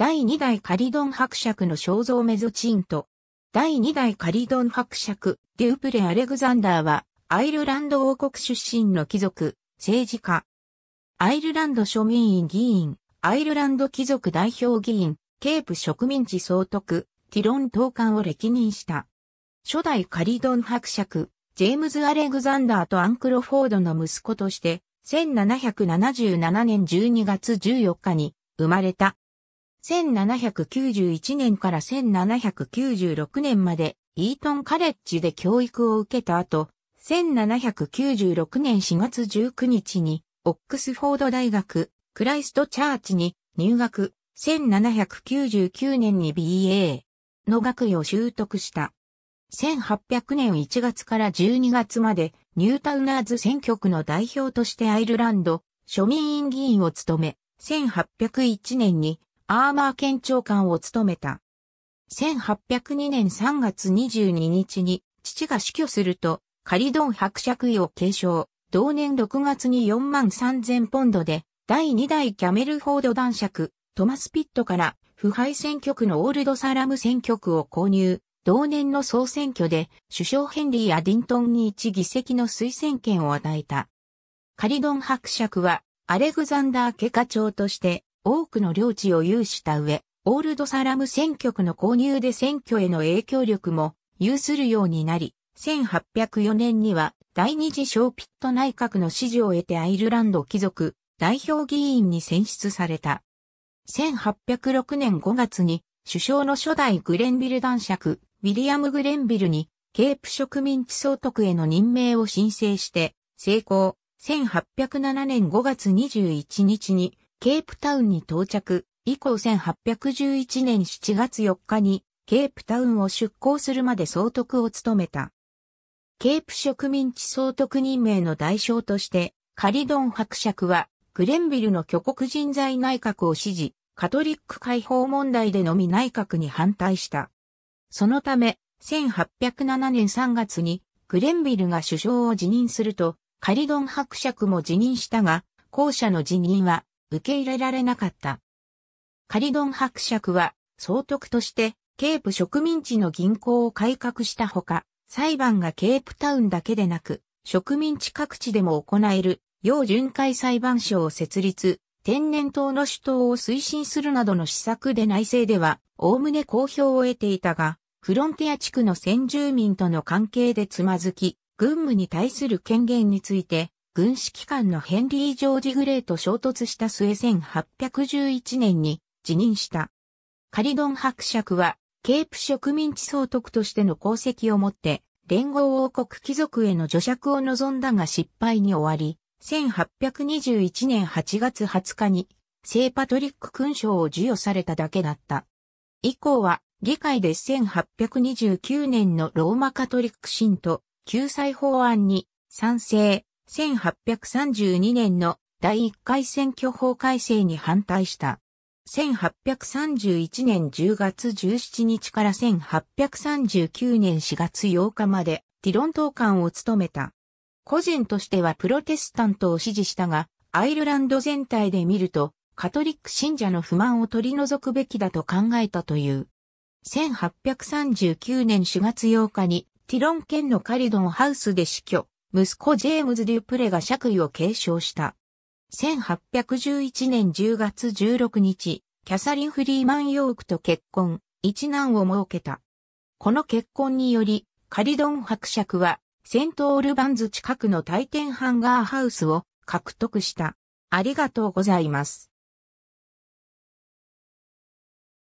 第2代カリドン伯爵の肖像メゾチンと、第2代カリドン伯爵、デュープレ・アレグザンダーは、アイルランド王国出身の貴族、政治家。アイルランド庶民院議員、アイルランド貴族代表議員、ケープ植民地総督、ティロン統監を歴任した。初代カリドン伯爵、ジェームズ・アレグザンダーとアンクロフォードの息子として、1777年12月14日に生まれた1791年から1796年までイートンカレッジで教育を受けた後、1796年4月19日にオックスフォード大学クライストチャーチに入学、1799年に BA の学位を習得した。1800年1月から12月までニュータウナーズ選挙区の代表としてアイルランド庶民院議員を務め、1801年にアーマー県長官を務めた。1802年3月22日に父が死去すると、カリドン伯爵位を継承。同年6月に4万3000ポンドで、第2代キャメルフォード男爵、トマス・ピットから腐敗選挙区のオールドサラム選挙区を購入。同年の総選挙で首相ヘンリー・アディントンに一議席の推薦権を与えた。カリドン伯爵はアレグザンダー家課長として多くの領地を有した上、オールドサラム選挙区の購入で選挙への影響力も有するようになり、1804年には第二次ショーピット内閣の支持を得てアイルランド貴族代表議員に選出された。1806年5月に首相の初代グレンビル男爵、ウィリアム・グレンビルにケープ植民地総督への任命を申請して成功。1807年5月21日にケープタウンに到着、以降1811年7月4日に、ケープタウンを出港するまで総督を務めた。ケープ植民地総督任命の代償として、カリドン伯爵は、グレンビルの挙国人材内閣を支持、カトリック解放問題でのみ内閣に反対した。そのため、1807年3月に、グレンビルが首相を辞任すると、カリドン伯爵も辞任したが、後者の辞任は、受け入れられなかった。カリドン伯爵は総督としてケープ植民地の銀行を改革したほか、裁判がケープタウンだけでなく、植民地各地でも行える、要巡回裁判所を設立、天然痘の主都を推進するなどの施策で内政では、概ね好評を得ていたが、フロンティア地区の先住民との関係でつまずき、軍務に対する権限について、軍指機関のヘンリー・ジョージ・グレーと衝突した末1811年に辞任した。カリドン伯爵は、ケープ植民地総督としての功績を持って、連合王国貴族への除爵を望んだが失敗に終わり、1821年8月20日に、聖パトリック勲章を授与されただけだった。以降は、議会で1829年のローマカトリック信徒救済法案に賛成、1832年の第1回選挙法改正に反対した。1831年10月17日から1839年4月8日までティロン党官を務めた。個人としてはプロテスタントを支持したが、アイルランド全体で見ると、カトリック信者の不満を取り除くべきだと考えたという。1839年4月8日にティロン県のカリドンハウスで死去。息子ジェームズ・デュプレが爵位を継承した。1811年10月16日、キャサリン・フリーマン・ヨークと結婚、一男を設けた。この結婚により、カリドン伯爵は、セントオルバンズ近くの大天ハンガーハウスを獲得した。ありがとうございます。